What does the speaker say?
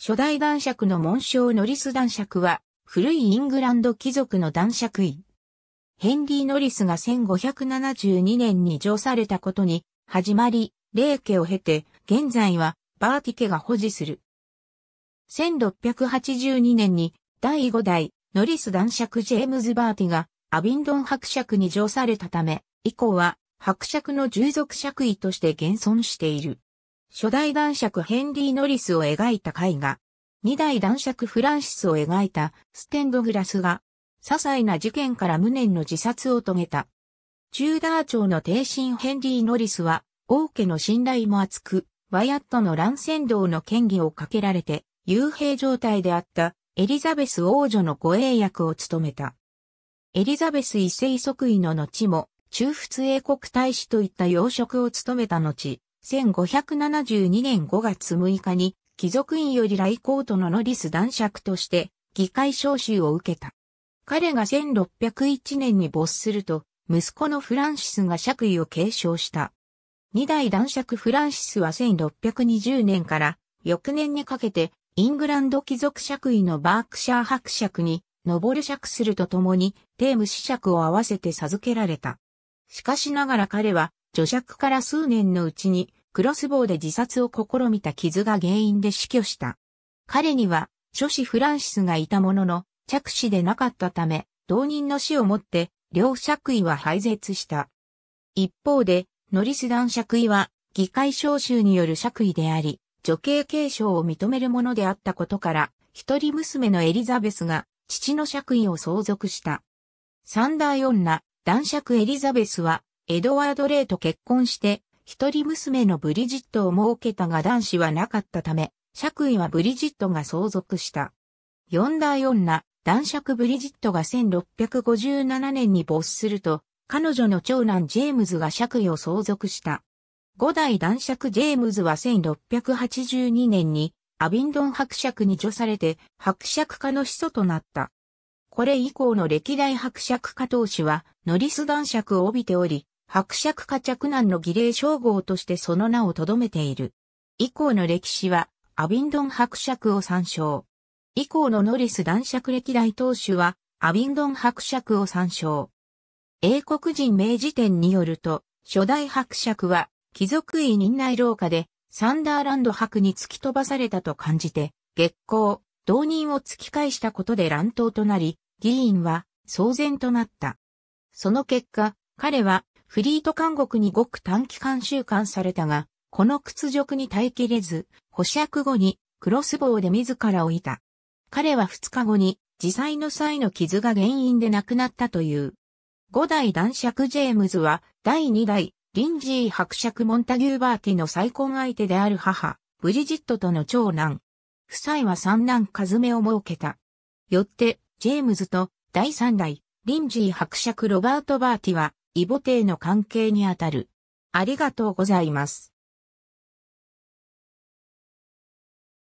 初代男爵の紋章ノリス男爵は、古いイングランド貴族の男爵位。ヘンリー・ノリスが1572年に上されたことに、始まり、霊家を経て、現在は、バーティ家が保持する。1682年に、第5代、ノリス男爵ジェームズ・バーティが、アビンドン伯爵に上されたため、以降は、伯爵の従属爵位として現存している。初代男爵ヘンリー・ノリスを描いた絵画、二代男爵フランシスを描いたステンドグラスが、些細な事件から無念の自殺を遂げた。チューダー朝の帝臣ヘンリー・ノリスは、王家の信頼も厚く、ワイアットの乱戦道の権威をかけられて、幽閉状態であったエリザベス王女の護衛役を務めた。エリザベス一世即位の後も、中仏英国大使といった要職を務めた後、1572年5月6日に、貴族院より来校とのノリス男爵として、議会召集を受けた。彼が1601年に没すると、息子のフランシスが爵位を継承した。二代男爵フランシスは1620年から翌年にかけてイングランド貴族爵位のバークシャー伯爵にボる爵するとともにテーム子爵を合わせて授けられた。しかしながら彼は女爵から数年のうちにクロスボウで自殺を試みた傷が原因で死去した。彼には、諸子フランシスがいたものの、着手でなかったため、同人の死をもって、両爵位は廃絶した。一方で、ノリス男爵位は、議会召集による爵位であり、女系継承を認めるものであったことから、一人娘のエリザベスが、父の爵位を相続した。三大女、男爵エリザベスは、エドワード・レイと結婚して、一人娘のブリジットを設けたが男子はなかったため、爵位はブリジットが相続した。四代女、男爵ブリジットが1657年に没すると、彼女の長男ジェームズが爵位を相続した。五代男爵ジェームズは1682年にアビンドン伯爵に除されて伯爵家の始祖となった。これ以降の歴代伯爵家当主はノリス男爵を帯びており、伯爵家嫡男の儀礼称号としてその名を留めている。以降の歴史は、アビンドン伯爵を参照。以降のノリス男爵歴代当主は、アビンドン伯爵を参照。英国人名辞典によると、初代伯爵は、貴族委任内廊下で、サンダーランド伯に突き飛ばされたと感じて、月光、同人を突き返したことで乱闘となり、議員は騒然となった。その結果、彼はフリート監獄にごく短期間収監されたが、この屈辱に耐えきれず、保釈後にクロスボウで自らをいた。彼は2日後に、自災の際の傷が原因で亡くなったという。五代男爵ジェームズは、第二代、リンジー伯爵モンタギューバーティの再婚相手である母、ブリジットとの長男。夫妻は三男カズメを設けた。よって、ジェームズと第三代、リンジー伯爵ロバート・バーティは、異母帝の関係にあたる。ありがとうございます。